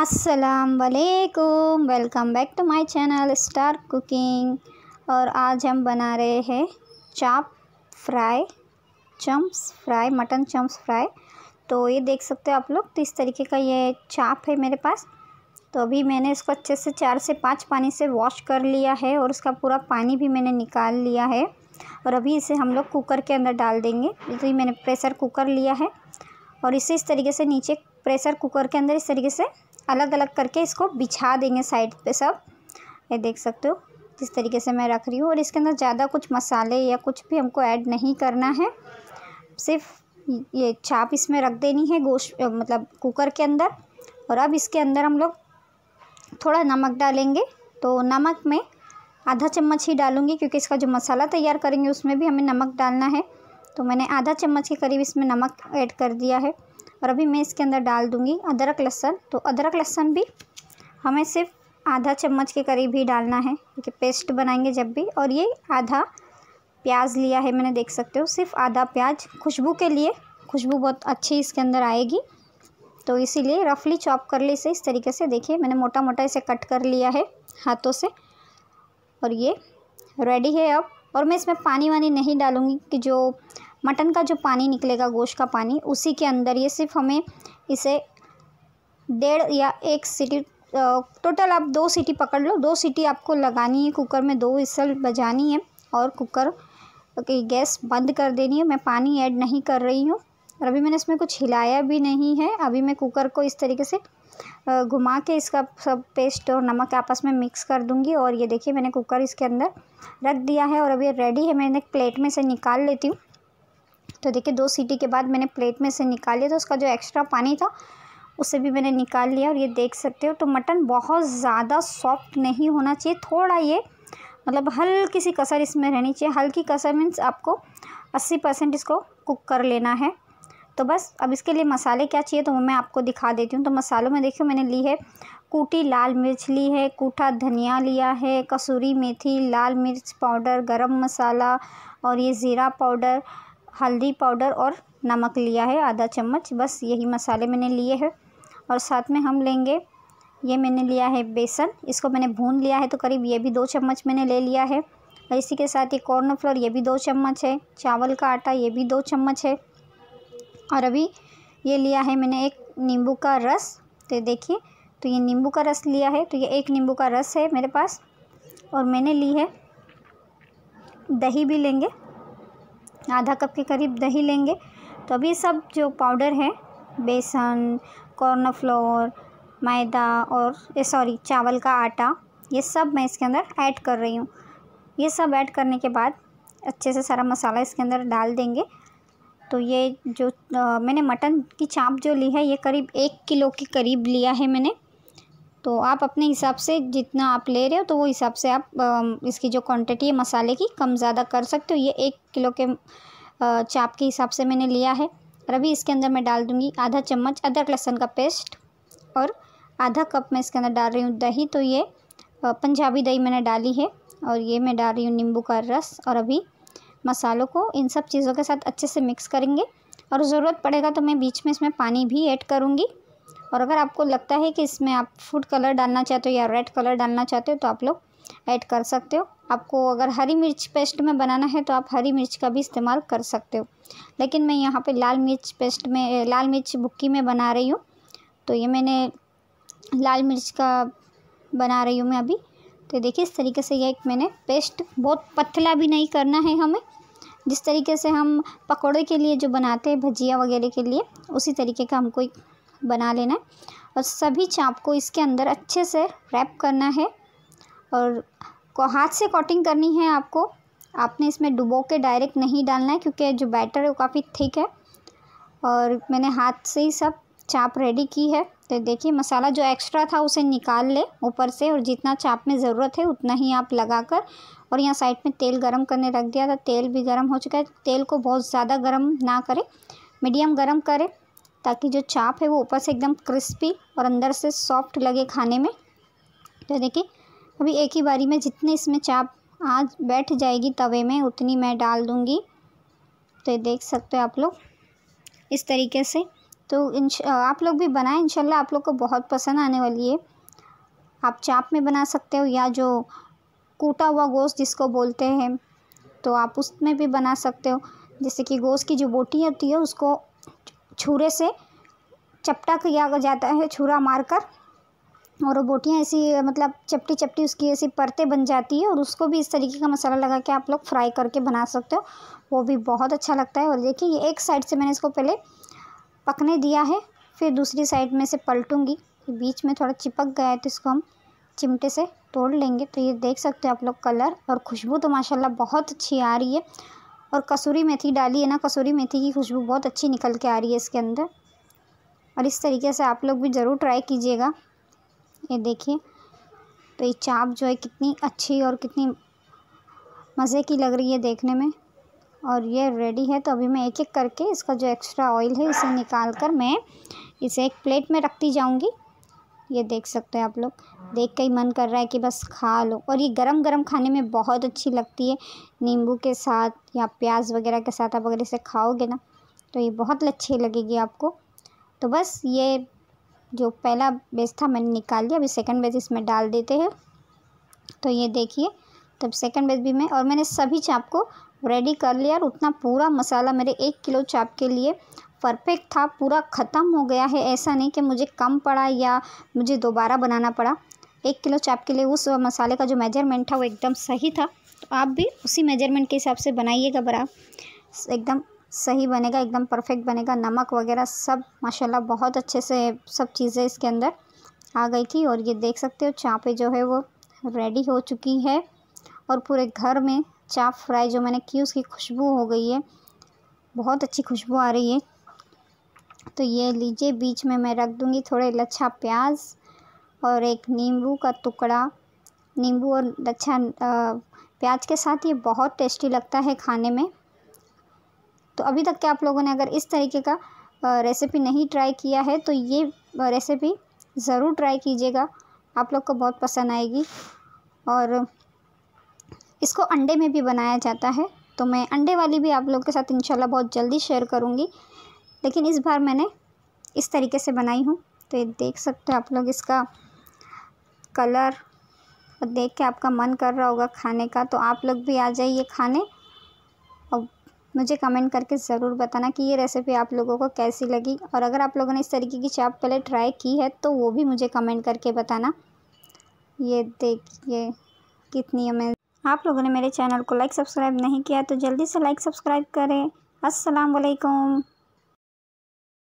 असलकुम welcome back to my channel star cooking और आज हम बना रहे हैं chop fry chops fry mutton chops fry तो ये देख सकते हो आप लोग तो इस तरीके का ये चाप है मेरे पास तो अभी मैंने इसको अच्छे से चार से पाँच पानी से वॉश कर लिया है और उसका पूरा पानी भी मैंने निकाल लिया है और अभी इसे हम लोग कुकर के अंदर डाल देंगे तो मैंने प्रेशर कुकर लिया है और इसे इस तरीके से नीचे प्रेशर कुकर के अंदर इस तरीके से अलग अलग करके इसको बिछा देंगे साइड पे सब ये देख सकते हो जिस तरीके से मैं रख रही हूँ और इसके अंदर ज़्यादा कुछ मसाले या कुछ भी हमको ऐड नहीं करना है सिर्फ ये चाप इसमें रख देनी है गोश्त मतलब कुकर के अंदर और अब इसके अंदर हम लोग थोड़ा नमक डालेंगे तो नमक में आधा चम्मच ही डालूँगी क्योंकि इसका जो मसाला तैयार करेंगे उसमें भी हमें नमक डालना है तो मैंने आधा चम्मच के करीब इसमें नमक ऐड कर दिया है और अभी मैं इसके अंदर डाल दूँगी अदरक लहसन तो अदरक लहसन भी हमें सिर्फ आधा चम्मच के करीब ही डालना है क्योंकि पेस्ट बनाएंगे जब भी और ये आधा प्याज लिया है मैंने देख सकते हो सिर्फ आधा प्याज खुशबू के लिए खुशबू बहुत अच्छी इसके अंदर आएगी तो इसीलिए रफली चॉप कर ली इसे इस तरीके से देखिए मैंने मोटा मोटा इसे कट कर लिया है हाथों से और ये रेडी है अब और मैं इसमें पानी वानी नहीं डालूँगी कि जो मटन का जो पानी निकलेगा गोश्त का पानी उसी के अंदर ये सिर्फ हमें इसे डेढ़ या एक सीटी टोटल आप दो सीटी पकड़ लो दो सीटी आपको लगानी है कुकर में दो विसल बजानी है और कुकर की गैस बंद कर देनी है मैं पानी ऐड नहीं कर रही हूँ और अभी मैंने इसमें कुछ हिलाया भी नहीं है अभी मैं कुकर को इस तरीके से घुमा के इसका सब पेस्ट और नमक आपस में मिक्स कर दूंगी और ये देखिए मैंने कुकर इसके अंदर रख दिया है और अभी रेडी है मैंने प्लेट में से निकाल लेती हूँ तो देखिए दो सीटी के बाद मैंने प्लेट में से निकाल लिया तो उसका जो एक्स्ट्रा पानी था उसे भी मैंने निकाल लिया और ये देख सकते हो तो मटन बहुत ज़्यादा सॉफ्ट नहीं होना चाहिए थोड़ा ये मतलब हल्की सी कसर इसमें रहनी चाहिए हल्की कसर मीन्स आपको अस्सी परसेंट इसको कुक कर लेना है तो बस अब इसके लिए मसाले क्या चाहिए तो वो मैं आपको दिखा देती हूँ तो मसालों में देखियो मैंने ली है कूटी लाल मिर्च ली है कूटा धनिया लिया है कसूरी मेथी लाल मिर्च पाउडर गरम मसाला और ये ज़ीरा पाउडर हल्दी पाउडर और नमक लिया है आधा चम्मच बस यही मसाले मैंने लिए हैं और साथ में हम लेंगे ये मैंने लिया है बेसन इसको मैंने भून लिया है तो करीब ये भी दो चम्मच मैंने ले लिया है और इसी के साथ ये कॉर्नफ्लोर ये भी दो चम्मच है चावल का आटा ये भी दो चम्मच है और अभी ये लिया है मैंने एक नींबू का रस तो देखिए तो ये नींबू का रस लिया है तो ये एक नींबू का रस है मेरे पास और मैंने ली है दही भी लेंगे आधा कप के करीब दही लेंगे तो अभी सब जो पाउडर है बेसन कॉर्नफ्लोर मैदा और ये सॉरी चावल का आटा ये सब मैं इसके अंदर ऐड कर रही हूँ ये सब ऐड करने के बाद अच्छे से सारा मसाला इसके अंदर डाल देंगे तो ये जो आ, मैंने मटन की चाप जो ली है ये करीब एक किलो के करीब लिया है मैंने तो आप अपने हिसाब से जितना आप ले रहे हो तो वो हिसाब से आप इसकी जो क्वांटिटी है मसाले की कम ज़्यादा कर सकते हो ये एक किलो के चाप के हिसाब से मैंने लिया है और अभी इसके अंदर मैं डाल दूँगी आधा चम्मच अदरक लहसुन का पेस्ट और आधा कप मैं इसके अंदर डाल रही हूँ दही तो ये पंजाबी दही मैंने डाली है और ये मैं डाल रही हूँ नींबू का रस और अभी मसालों को इन सब चीज़ों के साथ अच्छे से मिक्स करेंगे और ज़रूरत पड़ेगा तो मैं बीच में इसमें पानी भी ऐड करूँगी और अगर आपको लगता है कि इसमें आप फूड कलर डालना चाहते हो या रेड कलर डालना चाहते हो तो आप लोग ऐड कर सकते हो आपको अगर हरी मिर्च पेस्ट में बनाना है तो आप हरी मिर्च का भी इस्तेमाल कर सकते हो लेकिन मैं यहाँ पे लाल मिर्च पेस्ट में लाल मिर्च बुक्की में बना रही हूँ तो ये मैंने लाल मिर्च का बना रही हूँ मैं अभी तो देखिए इस तरीके से ये एक मैंने पेस्ट बहुत पतला भी नहीं करना है हमें जिस तरीके से हम पकौड़े के लिए जो बनाते हैं भजिया वगैरह के लिए उसी तरीके का हमको एक बना लेना है और सभी चाप को इसके अंदर अच्छे से रैप करना है और हाथ से कॉटिंग करनी है आपको आपने इसमें डुबो के डायरेक्ट नहीं डालना है क्योंकि जो बैटर है वो काफ़ी थिक है और मैंने हाथ से ही सब चाप रेडी की है तो देखिए मसाला जो एक्स्ट्रा था उसे निकाल ले ऊपर से और जितना चाप में ज़रूरत है उतना ही आप लगा कर और यहाँ साइड में तेल गरम करने रख दिया था तेल भी गरम हो चुका है तेल को बहुत ज़्यादा गरम ना करें मीडियम गरम करें ताकि जो चाप है वो ऊपर से एकदम क्रिस्पी और अंदर से सॉफ्ट लगे खाने में तो देखिए अभी एक ही बारी में जितने इसमें चाप आज बैठ जाएगी तवे में उतनी मैं डाल दूँगी तो ये देख सकते हो आप लोग इस तरीके से तो इन आप लोग भी बनाएं इंशाल्लाह आप लोग को बहुत पसंद आने वाली है आप चाप में बना सकते हो या जो कूटा हुआ गोश्त जिसको बोलते हैं तो आप उसमें भी बना सकते हो जैसे कि गोश्त की जो बोटी होती है उसको छुरे से चपटा किया जाता है छुरा मारकर और वो बोटियाँ ऐसी मतलब चपटी चपटी उसकी ऐसी परतें बन जाती है और उसको भी इस तरीके का मसाला लगा के आप लोग फ्राई करके बना सकते हो वो भी बहुत अच्छा लगता है और देखिए ये एक साइड से मैंने इसको पहले पकने दिया है फिर दूसरी साइड में से पलटूँगी बीच में थोड़ा चिपक गया है तो इसको हम चिमटे से तोड़ लेंगे तो ये देख सकते हो आप लोग कलर और खुशबू तो माशाल्लाह बहुत अच्छी आ रही है और कसूरी मेथी डाली है ना कसूरी मेथी की खुशबू बहुत अच्छी निकल के आ रही है इसके अंदर और इस तरीके से आप लोग भी ज़रूर ट्राई कीजिएगा ये देखिए तो ये चाप जो है कितनी अच्छी और कितनी मज़े की लग रही है देखने में और ये रेडी है तो अभी मैं एक एक करके इसका जो एक्स्ट्रा ऑयल है इसे निकाल कर मैं इसे एक प्लेट में रखती जाऊँगी ये देख सकते हैं आप लोग देख के ही मन कर रहा है कि बस खा लो और ये गरम गरम खाने में बहुत अच्छी लगती है नींबू के साथ या प्याज वगैरह के साथ आप अगर इसे खाओगे ना तो ये बहुत अच्छी लगेगी आपको तो बस ये जो पहला बेस था मैंने निकाल लिया अभी सेकंड बेस इसमें डाल देते हैं तो ये देखिए तब सेकंड बेस भी मैं और मैंने सभी चाप को रेडी कर लिया और उतना पूरा मसाला मेरे एक किलो चाप के लिए परफेक्ट था पूरा ख़त्म हो गया है ऐसा नहीं कि मुझे कम पड़ा या मुझे दोबारा बनाना पड़ा एक किलो चाप के लिए उस मसाले का जो मेजरमेंट था वो एकदम सही था तो आप भी उसी मेजरमेंट के हिसाब से बनाइएगा बड़ा एकदम सही बनेगा एकदम परफेक्ट बनेगा नमक वगैरह सब माशाल्लाह बहुत अच्छे से सब चीज़ें इसके अंदर आ गई थी और ये देख सकते हो चाँपें जो है वो रेडी हो चुकी है और पूरे घर में चाप फ्राई जो मैंने की उसकी खुशबू हो गई है बहुत अच्छी खुशबू आ रही है तो ये लीजिए बीच में मैं रख दूँगी थोड़े लच्छा प्याज और एक नींबू का टुकड़ा नींबू और लच्छा प्याज के साथ ये बहुत टेस्टी लगता है खाने में तो अभी तक के आप लोगों ने अगर इस तरीके का रेसिपी नहीं ट्राई किया है तो ये रेसिपी ज़रूर ट्राई कीजिएगा आप लोग को बहुत पसंद आएगी और इसको अंडे में भी बनाया जाता है तो मैं अंडे वाली भी आप लोग के साथ इंशाल्लाह बहुत जल्दी शेयर करूँगी लेकिन इस बार मैंने इस तरीके से बनाई हूँ तो ये देख सकते हो आप लोग इसका कलर और देख के आपका मन कर रहा होगा खाने का तो आप लोग भी आ जाइए खाने और मुझे कमेंट करके ज़रूर बताना कि ये रेसिपी आप लोगों को कैसी लगी और अगर आप लोगों ने इस तरीके की चाप पहले ट्राई की है तो वो भी मुझे कमेंट करके बताना ये देखिए कितनी अमेज आप लोगों ने मेरे चैनल को लाइक सब्सक्राइब नहीं किया तो जल्दी से लाइक सब्सक्राइब करें असलकम